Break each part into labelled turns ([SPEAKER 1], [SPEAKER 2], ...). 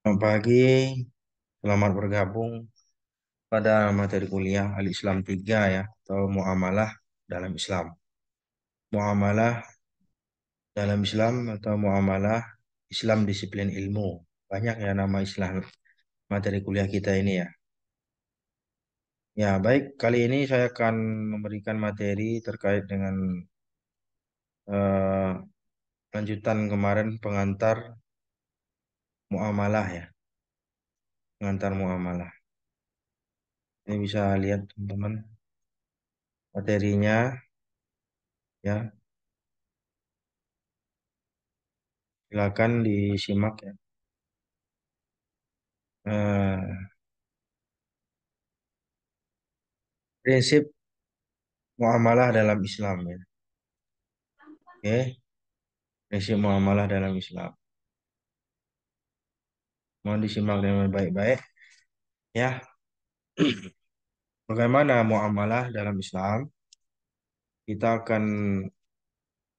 [SPEAKER 1] Selamat pagi, selamat bergabung pada materi kuliah Al-Islam 3 ya, atau Muamalah dalam Islam. Muamalah dalam Islam atau Muamalah Islam Disiplin Ilmu. Banyak ya nama Islam materi kuliah kita ini ya. Ya, baik. Kali ini saya akan memberikan materi terkait dengan uh, lanjutan kemarin pengantar muamalah ya pengantar muamalah ini bisa lihat teman-teman materinya ya silakan disimak ya eh, prinsip muamalah dalam Islam ya oke prinsip muamalah dalam Islam mohon disimak dengan baik-baik ya bagaimana muamalah dalam Islam kita akan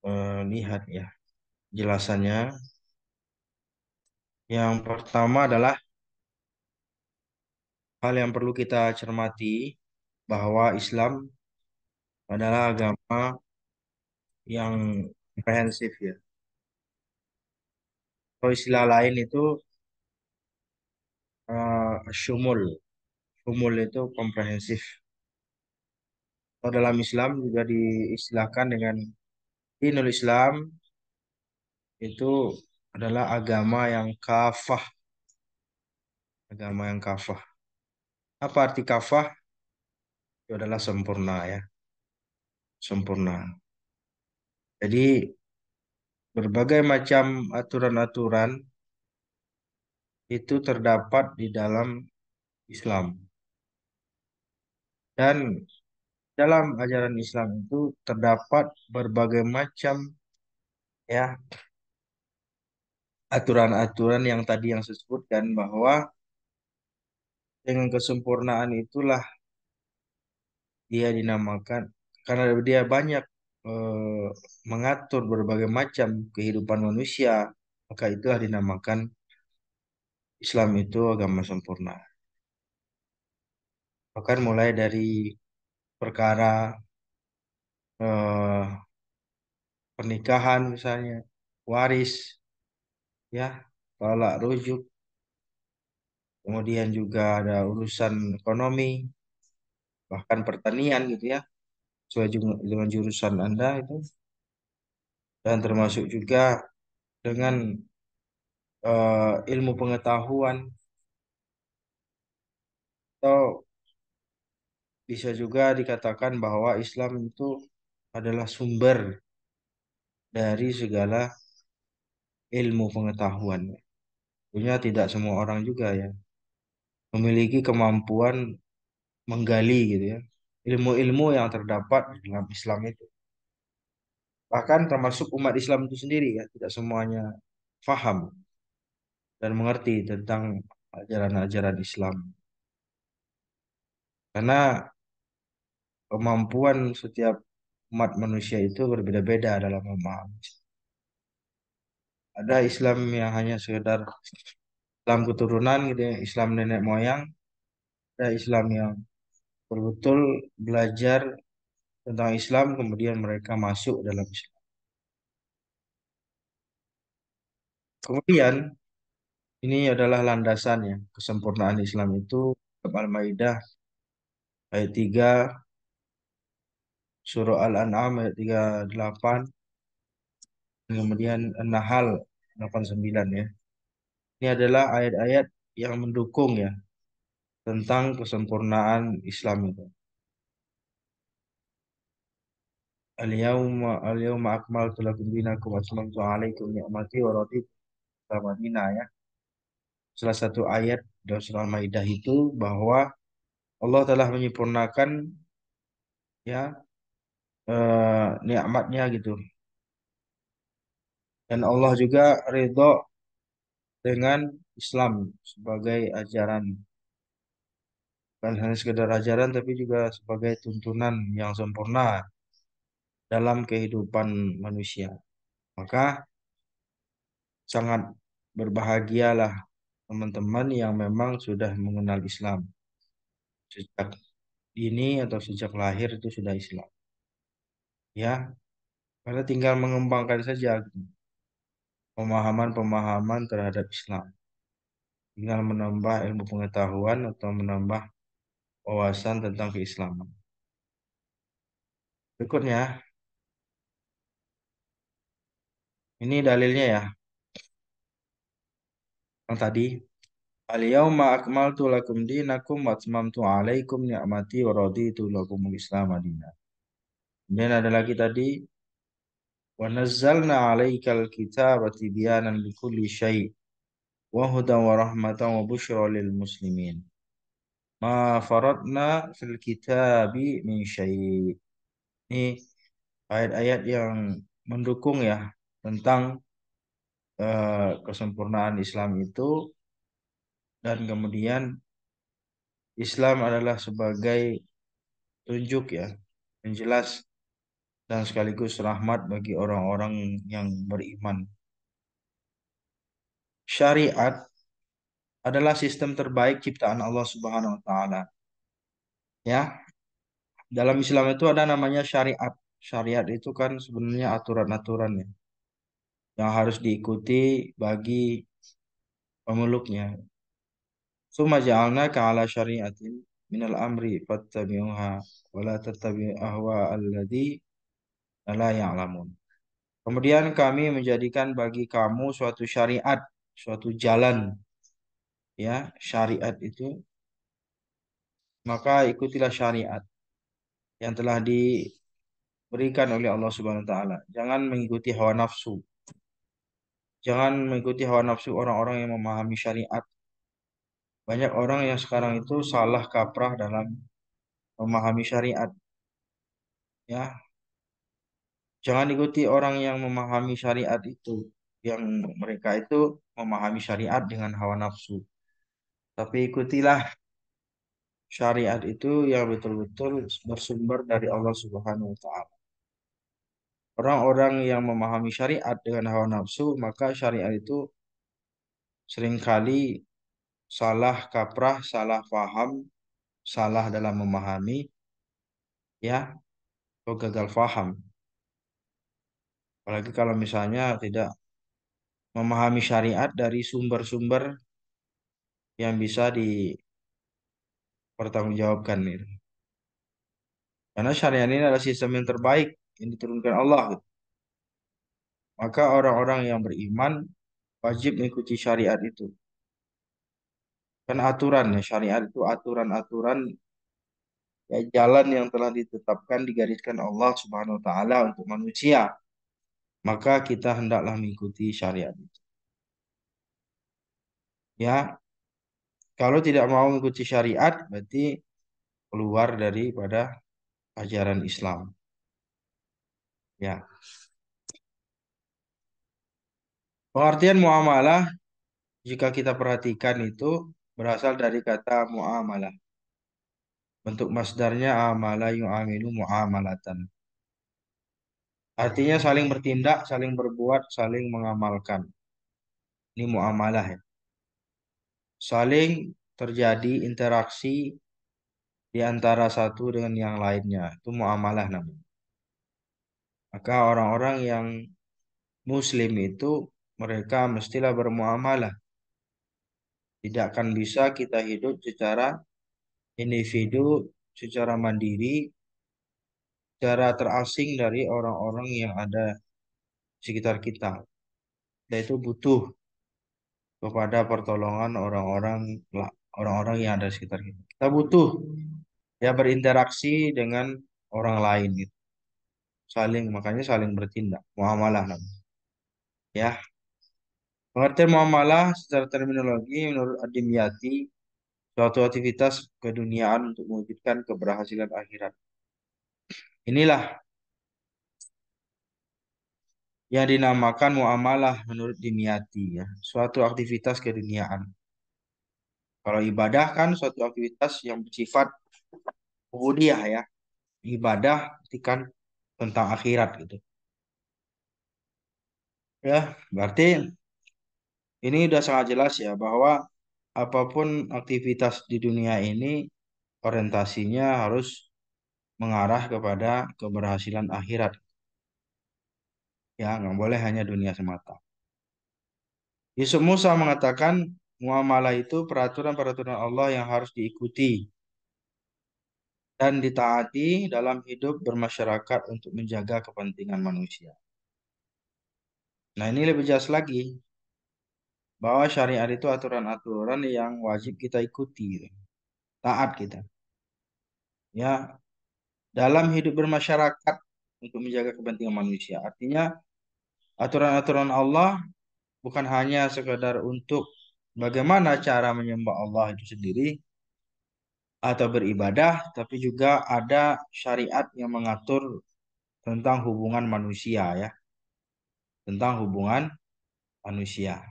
[SPEAKER 1] melihat eh, ya jelasannya yang pertama adalah hal yang perlu kita cermati bahwa Islam adalah agama yang komprehensif ya. Kalau istilah lain itu sumul eh, syumul. Syumul itu komprehensif. Atau dalam Islam juga diistilahkan dengan inul Islam itu adalah agama yang kafah. Agama yang kafah. Apa arti kafah? Itu adalah sempurna ya. Sempurna. Jadi berbagai macam aturan-aturan itu terdapat di dalam Islam. Dan dalam ajaran Islam itu terdapat berbagai macam ya aturan-aturan yang tadi yang saya sebutkan bahwa dengan kesempurnaan itulah dia dinamakan karena dia banyak e, mengatur berbagai macam kehidupan manusia maka itulah dinamakan Islam itu agama sempurna. Bahkan mulai dari perkara eh, pernikahan misalnya, waris, ya, tolak rujuk, kemudian juga ada urusan ekonomi, bahkan pertanian gitu ya, sesuai dengan jurusan Anda itu, dan termasuk juga dengan uh, ilmu pengetahuan atau bisa juga dikatakan bahwa Islam itu adalah sumber dari segala ilmu pengetahuan. punya tidak semua orang juga ya memiliki kemampuan menggali gitu ya ilmu-ilmu yang terdapat dalam Islam itu. Bahkan termasuk umat Islam itu sendiri ya tidak semuanya faham dan mengerti tentang ajaran-ajaran Islam. Karena kemampuan setiap umat manusia itu berbeda-beda dalam memahami. Ada Islam yang hanya sekedar Islam keturunan gitu ya, Islam nenek moyang. Ada Islam yang betul-betul belajar tentang Islam kemudian mereka masuk dalam Islam. Kemudian ini adalah landasannya. Kesempurnaan Islam itu Al-Maidah ayat 3 surah Al-An'am ayat 38 kemudian An-Nahl 89 ya. Ini adalah ayat-ayat yang mendukung ya tentang kesempurnaan Islam itu. Al-yawma al-yawma akmaltu lakum dinakum wa ya salah satu ayat dalam surah maidah itu bahwa Allah telah menyempurnakan ya eh, nikmatnya gitu. Dan Allah juga ridho dengan Islam sebagai ajaran. Bukan hanya sekedar ajaran tapi juga sebagai tuntunan yang sempurna dalam kehidupan manusia. Maka sangat berbahagialah teman-teman yang memang sudah mengenal Islam sejak ini atau sejak lahir itu sudah Islam. Ya, karena tinggal mengembangkan saja pemahaman-pemahaman terhadap Islam. Tinggal menambah ilmu pengetahuan atau menambah wawasan tentang keislaman. Berikutnya, ini dalilnya ya, yang tadi Al-yawma akmaltu lakum dinakum wa atmamtu alaikum ni'mati wa raditu al Islam adina. Kemudian ada lagi tadi wa nazzalna alaikal kitaba tibyanan likulli syai' wa hudan wa rahmatan wa bushra lil muslimin. Ma faradna fil kitabi min syai'. Ini ayat-ayat yang mendukung ya tentang Eh, kesempurnaan Islam itu dan kemudian Islam adalah sebagai tunjuk ya, jelas dan sekaligus rahmat bagi orang-orang yang beriman. Syariat adalah sistem terbaik ciptaan Allah Subhanahu wa taala. Ya. Dalam Islam itu ada namanya syariat. Syariat itu kan sebenarnya aturan-aturan ya yang harus diikuti bagi pemeluknya. Suma ja'alna ka'ala syari'atin minal amri fattabi'uha wa la ahwa alladhi la ya'lamun. Kemudian kami menjadikan bagi kamu suatu syariat, suatu jalan. Ya, syariat itu maka ikutilah syariat yang telah diberikan oleh Allah Subhanahu wa taala. Jangan mengikuti hawa nafsu. Jangan mengikuti hawa nafsu orang-orang yang memahami syariat. Banyak orang yang sekarang itu salah kaprah dalam memahami syariat. Ya. Jangan ikuti orang yang memahami syariat itu, yang mereka itu memahami syariat dengan hawa nafsu. Tapi ikutilah syariat itu yang betul-betul bersumber dari Allah Subhanahu wa taala. Orang-orang yang memahami syariat dengan hawa nafsu, maka syariat itu seringkali salah kaprah, salah faham, salah dalam memahami, ya, atau gagal faham. Apalagi kalau misalnya tidak memahami syariat dari sumber-sumber yang bisa dipertanggungjawabkan. Karena syariat ini adalah sistem yang terbaik yang diturunkan Allah gitu. maka orang-orang yang beriman wajib mengikuti syariat itu kan aturan ya syariat itu aturan-aturan ya, jalan yang telah ditetapkan digariskan Allah Subhanahu wa taala untuk manusia maka kita hendaklah mengikuti syariat itu ya kalau tidak mau mengikuti syariat berarti keluar daripada ajaran Islam Ya. Pengertian muamalah jika kita perhatikan itu berasal dari kata muamalah. Bentuk masdarnya amala yu'amilu muamalatan. Artinya saling bertindak, saling berbuat, saling mengamalkan. Ini muamalah ya. Saling terjadi interaksi di antara satu dengan yang lainnya. Itu muamalah namanya. Maka orang-orang yang muslim itu mereka mestilah bermuamalah. Tidak akan bisa kita hidup secara individu, secara mandiri, secara terasing dari orang-orang yang ada di sekitar kita. Dan itu butuh kepada pertolongan orang-orang orang-orang yang ada di sekitar kita. Kita butuh ya berinteraksi dengan orang lain gitu saling makanya saling bertindak muamalah ya pengertian muamalah secara terminologi menurut Adimyati suatu aktivitas keduniaan untuk mewujudkan keberhasilan akhirat inilah yang dinamakan muamalah menurut Dimyati ya suatu aktivitas keduniaan kalau ibadah kan suatu aktivitas yang bersifat budiah ya ibadah kan tentang akhirat gitu. Ya, berarti ini udah sangat jelas ya bahwa apapun aktivitas di dunia ini orientasinya harus mengarah kepada keberhasilan akhirat. Ya, nggak boleh hanya dunia semata. Yusuf Musa mengatakan muamalah itu peraturan-peraturan Allah yang harus diikuti dan ditaati dalam hidup bermasyarakat untuk menjaga kepentingan manusia. Nah, ini lebih jelas lagi bahwa syariat itu aturan-aturan yang wajib kita ikuti, taat kita. Ya, dalam hidup bermasyarakat untuk menjaga kepentingan manusia. Artinya aturan-aturan Allah bukan hanya sekadar untuk bagaimana cara menyembah Allah itu sendiri, atau beribadah, tapi juga ada syariat yang mengatur tentang hubungan manusia ya. Tentang hubungan manusia.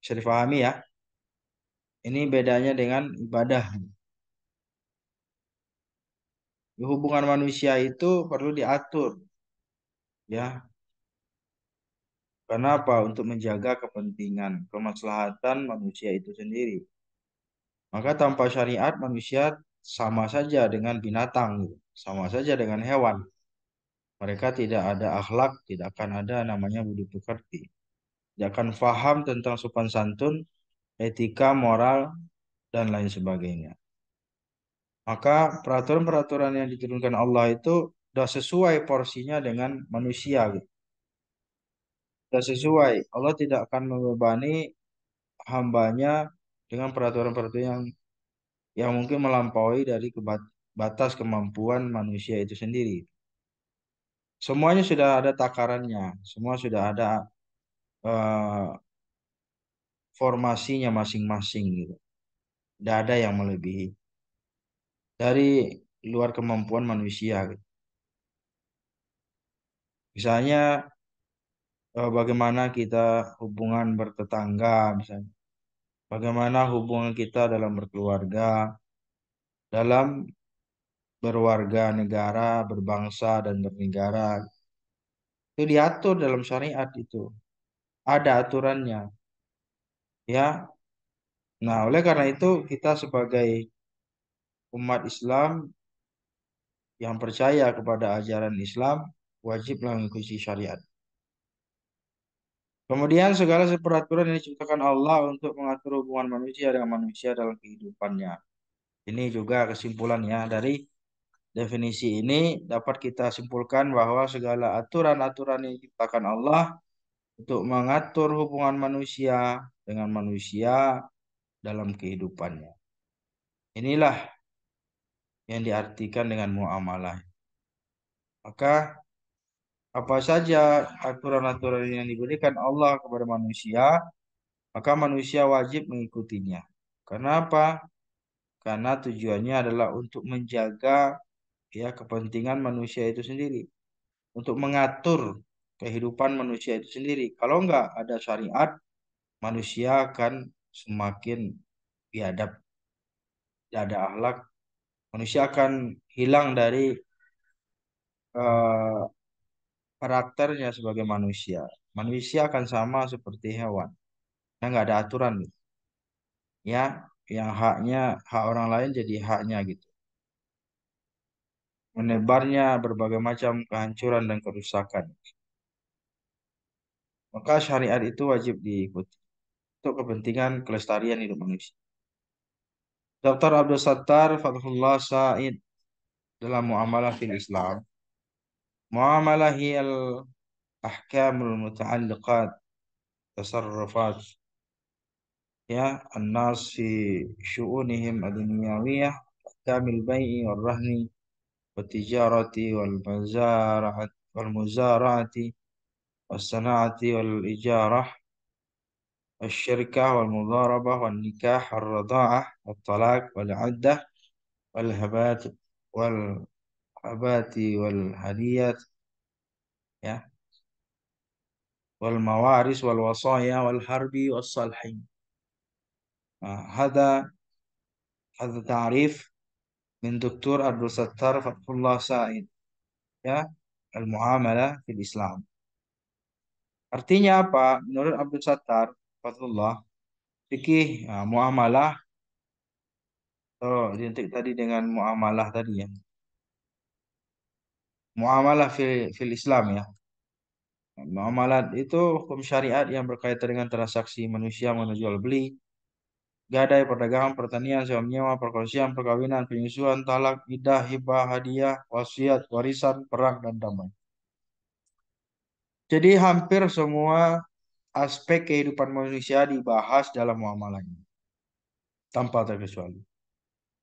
[SPEAKER 1] Bisa difahami ya? Ini bedanya dengan ibadah. Hubungan manusia itu perlu diatur. Ya. Kenapa? Untuk menjaga kepentingan, kemaslahatan manusia itu sendiri. Maka tanpa syariat manusia sama saja dengan binatang, gitu. sama saja dengan hewan. Mereka tidak ada akhlak, tidak akan ada namanya budi pekerti. Tidak akan faham tentang sopan santun, etika, moral, dan lain sebagainya. Maka peraturan-peraturan yang diturunkan Allah itu sudah sesuai porsinya dengan manusia. Gitu. Sudah sesuai. Allah tidak akan membebani hambanya dengan peraturan-peraturan yang yang mungkin melampaui dari batas kemampuan manusia itu sendiri. Semuanya sudah ada takarannya, semua sudah ada uh, formasinya masing-masing gitu. Tidak ada yang melebihi dari luar kemampuan manusia. Gitu. Misalnya eh, bagaimana kita hubungan bertetangga misalnya Bagaimana hubungan kita dalam berkeluarga, dalam berwarga negara, berbangsa, dan bernegara. Itu diatur dalam syariat itu. Ada aturannya. Ya. Nah, oleh karena itu kita sebagai umat Islam yang percaya kepada ajaran Islam wajib mengikuti syariat Kemudian segala peraturan yang diciptakan Allah untuk mengatur hubungan manusia dengan manusia dalam kehidupannya. Ini juga kesimpulan ya dari definisi ini dapat kita simpulkan bahwa segala aturan-aturan yang diciptakan Allah untuk mengatur hubungan manusia dengan manusia dalam kehidupannya. Inilah yang diartikan dengan muamalah. Maka apa saja aturan-aturan yang diberikan Allah kepada manusia, maka manusia wajib mengikutinya. Kenapa? Karena tujuannya adalah untuk menjaga ya kepentingan manusia itu sendiri, untuk mengatur kehidupan manusia itu sendiri. Kalau enggak ada syariat, manusia akan semakin biadab, tidak ada akhlak. Manusia akan hilang dari uh, karakternya sebagai manusia. Manusia akan sama seperti hewan. Ya, nggak ada aturan gitu. Ya, yang haknya hak orang lain jadi haknya gitu. Menebarnya berbagai macam kehancuran dan kerusakan. Maka syariat itu wajib diikuti untuk kepentingan kelestarian hidup manusia. Dr. Abdul Sattar Fathullah Said dalam Muamalah fil Islam معاملة هي الأحكام المتعلقات تصرفات يا الناس في شؤونهم الدنيوية أحكام البيع والرهن والتجارة والمزارعة والمزارعة والصناعة والإجارة الشركة والمضاربة والنكاح والرضاعة والطلاق والعدة والهبات وال abati wal hadiyat ya wal mawaris wal wasaya wal harbi was salhin هذا hada تعريف من دكتور عبد الستار فتح الله Said, ya al-muamalah fil Islam artinya apa menurut Abdul Sattar Fatullah fikih ya, muamalah oh, identik tadi dengan muamalah tadi ya muamalah fil, fil Islam ya. Muamalat itu hukum syariat yang berkaitan dengan transaksi manusia menjual beli, gadai, perdagangan, pertanian, sewa menyewa, perkongsian, perkawinan, penyusuan, talak, idah, hibah, hadiah, wasiat, warisan, perang, dan damai. Jadi hampir semua aspek kehidupan manusia dibahas dalam muamalah ini. Tanpa terkecuali.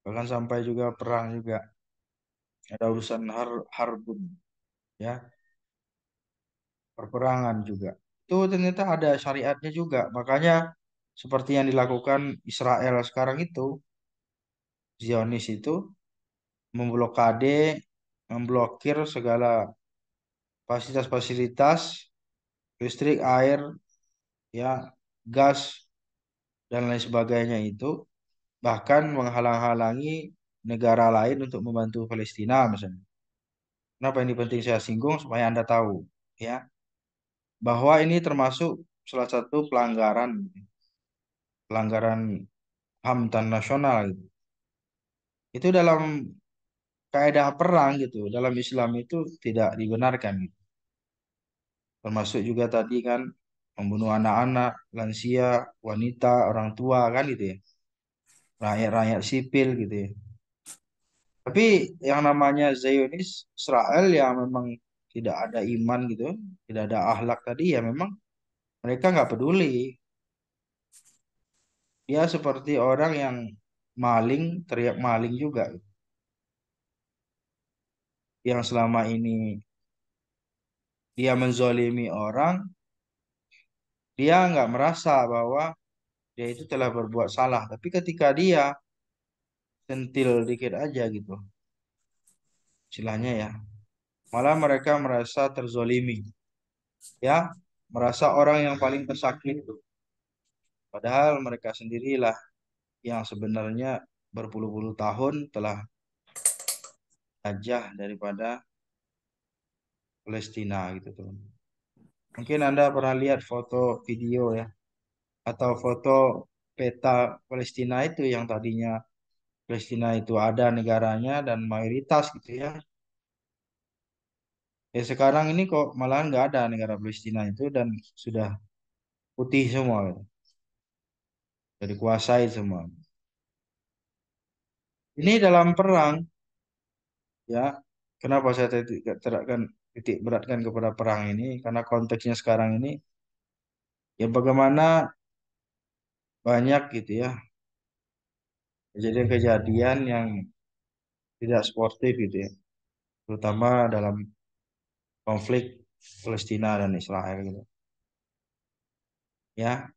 [SPEAKER 1] Bahkan sampai juga perang juga ada urusan har harbun ya perperangan juga itu ternyata ada syariatnya juga makanya seperti yang dilakukan Israel sekarang itu Zionis itu memblokade memblokir segala fasilitas-fasilitas listrik air ya gas dan lain sebagainya itu bahkan menghalang-halangi negara lain untuk membantu Palestina misalnya. Kenapa ini penting saya singgung supaya Anda tahu ya bahwa ini termasuk salah satu pelanggaran pelanggaran HAM dan nasional gitu. Itu dalam kaidah perang gitu, dalam Islam itu tidak dibenarkan gitu. Termasuk juga tadi kan membunuh anak-anak, lansia, wanita, orang tua kan gitu ya. Rakyat-rakyat sipil gitu ya. Tapi yang namanya Zionis Israel yang memang tidak ada iman gitu, tidak ada ahlak tadi ya memang mereka nggak peduli. Dia seperti orang yang maling, teriak maling juga. Yang selama ini dia menzolimi orang, dia nggak merasa bahwa dia itu telah berbuat salah. Tapi ketika dia sentil dikit aja gitu istilahnya ya malah mereka merasa terzolimi ya merasa orang yang paling tersakiti padahal mereka sendirilah yang sebenarnya berpuluh-puluh tahun telah ajah daripada Palestina gitu teman. Mungkin Anda pernah lihat foto video ya atau foto peta Palestina itu yang tadinya Palestina itu ada negaranya dan mayoritas gitu ya. Ya sekarang ini kok malah nggak ada negara Palestina itu dan sudah putih semua. Gitu. Sudah kuasai semua. Ini dalam perang ya kenapa saya tidak titik beratkan kepada perang ini karena konteksnya sekarang ini ya bagaimana banyak gitu ya kejadian-kejadian yang tidak sportif gitu ya terutama dalam konflik Palestina dan Israel gitu ya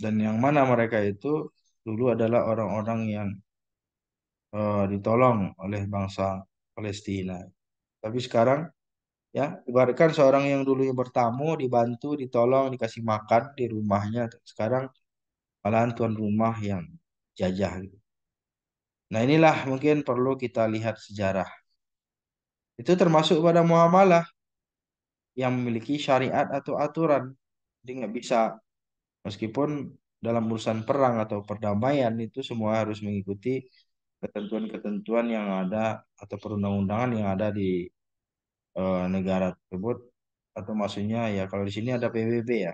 [SPEAKER 1] dan yang mana mereka itu dulu adalah orang-orang yang uh, ditolong oleh bangsa Palestina tapi sekarang ya ibaratkan seorang yang dulu yang bertamu dibantu ditolong dikasih makan di rumahnya sekarang malahan tuan rumah yang jajah gitu Nah inilah mungkin perlu kita lihat sejarah. Itu termasuk pada muamalah yang memiliki syariat atau aturan. Jadi nggak bisa meskipun dalam urusan perang atau perdamaian itu semua harus mengikuti ketentuan-ketentuan yang ada atau perundang-undangan yang ada di e, negara tersebut atau maksudnya ya kalau di sini ada PBB ya.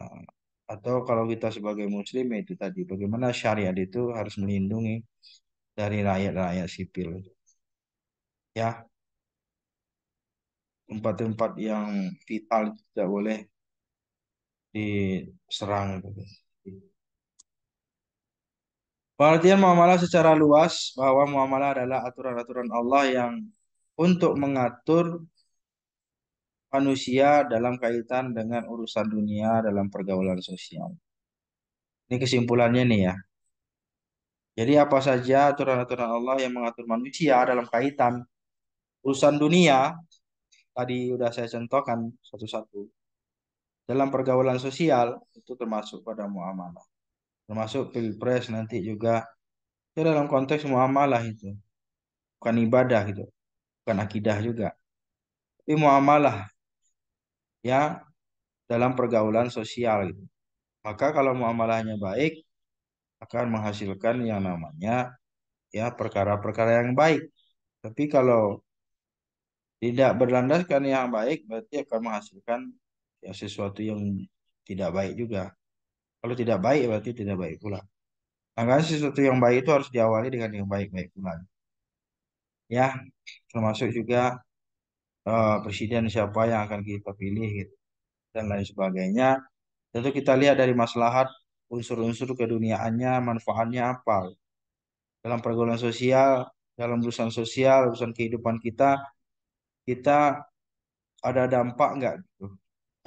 [SPEAKER 1] Nah, atau kalau kita sebagai muslim ya itu tadi bagaimana syariat itu harus melindungi dari rakyat-rakyat sipil ya tempat-tempat yang vital tidak boleh diserang Pengertian gitu. muamalah secara luas bahwa muamalah adalah aturan-aturan Allah yang untuk mengatur manusia dalam kaitan dengan urusan dunia dalam pergaulan sosial. Ini kesimpulannya nih ya. Jadi apa saja aturan-aturan Allah yang mengatur manusia dalam kaitan urusan dunia tadi udah saya contohkan satu-satu. Dalam pergaulan sosial itu termasuk pada muamalah. Termasuk pilpres nanti juga itu dalam konteks muamalah itu. Bukan ibadah gitu. Bukan akidah juga. Tapi muamalah ya dalam pergaulan sosial gitu. Maka kalau muamalahnya baik akan menghasilkan yang namanya ya perkara-perkara yang baik. Tapi kalau tidak berlandaskan yang baik berarti akan menghasilkan ya sesuatu yang tidak baik juga. Kalau tidak baik berarti tidak baik pula. Makanya sesuatu yang baik itu harus diawali dengan yang baik-baik pula. Ya, termasuk juga Eh, presiden siapa yang akan kita pilih gitu, dan lain sebagainya. Tentu kita lihat dari maslahat unsur-unsur keduniaannya, manfaatnya apa. Dalam pergaulan sosial, dalam urusan sosial, urusan kehidupan kita, kita ada dampak nggak gitu?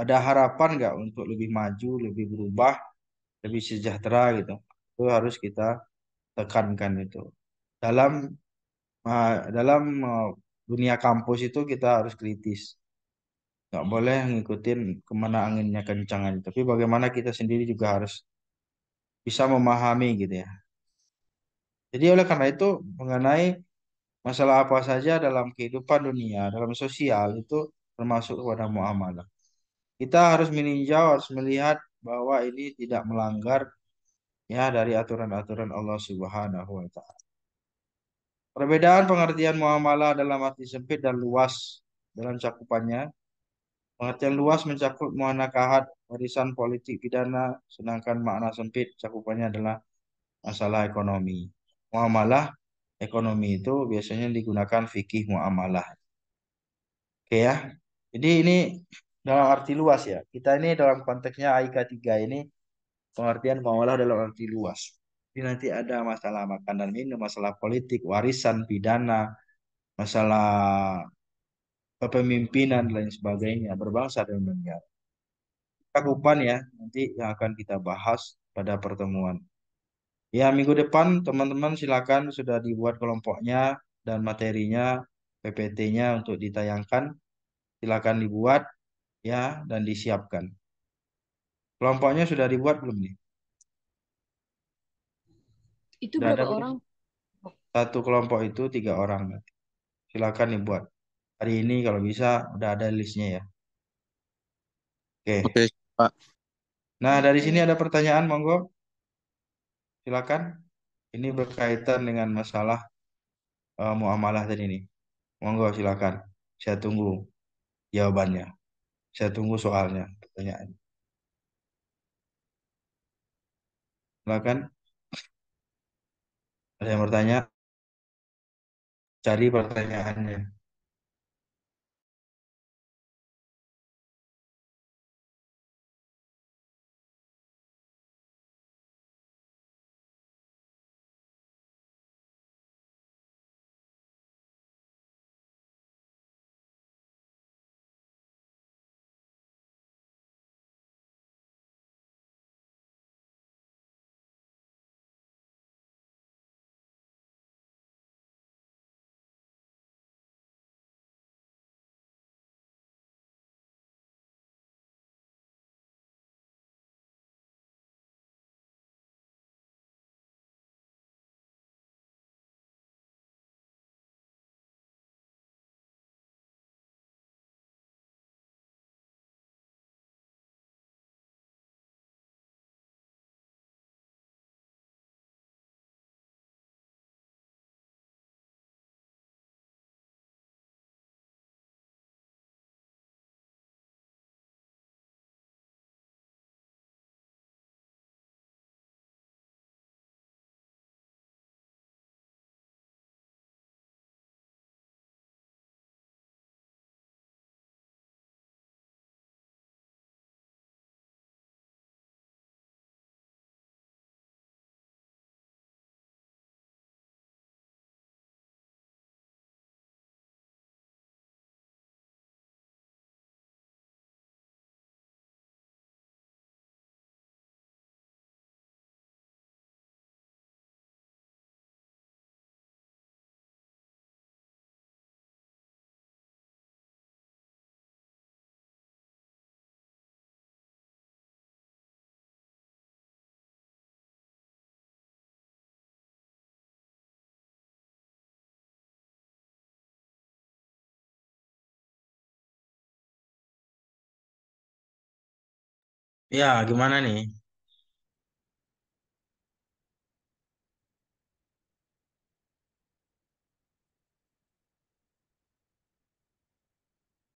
[SPEAKER 1] Ada harapan nggak untuk lebih maju, lebih berubah, lebih sejahtera gitu? Itu harus kita tekankan itu. Dalam eh, dalam eh, dunia kampus itu kita harus kritis nggak boleh ngikutin kemana anginnya kencangan tapi bagaimana kita sendiri juga harus bisa memahami gitu ya jadi oleh karena itu mengenai masalah apa saja dalam kehidupan dunia dalam sosial itu termasuk kepada muamalah kita harus meninjau harus melihat bahwa ini tidak melanggar ya dari aturan-aturan Allah Subhanahu wa taala Perbedaan pengertian muamalah dalam arti sempit dan luas dalam cakupannya. Pengertian luas mencakup muana kahat, warisan politik pidana, sedangkan makna sempit cakupannya adalah masalah ekonomi. Muamalah ekonomi itu biasanya digunakan fikih muamalah. Oke ya. Jadi ini dalam arti luas ya. Kita ini dalam konteksnya AIK 3 ini pengertian muamalah dalam arti luas. Jadi nanti ada masalah makan dan minum, masalah politik, warisan, pidana, masalah kepemimpinan dan lain sebagainya, berbangsa dan negara. Cakupan ya nanti yang akan kita bahas pada pertemuan. Ya minggu depan teman-teman silakan sudah dibuat kelompoknya dan materinya PPT-nya untuk ditayangkan. Silakan dibuat ya dan disiapkan. Kelompoknya sudah dibuat belum nih? Itu berapa orang? satu kelompok itu tiga orang. Silakan dibuat. Hari ini kalau bisa udah ada listnya ya. Oke. Oke, Pak. Nah, dari sini ada pertanyaan, monggo. Silakan. Ini berkaitan dengan masalah uh, muamalah tadi ini. Monggo silakan. Saya tunggu jawabannya. Saya tunggu soalnya, pertanyaannya. Silakan ada yang bertanya cari pertanyaannya Ya, gimana nih?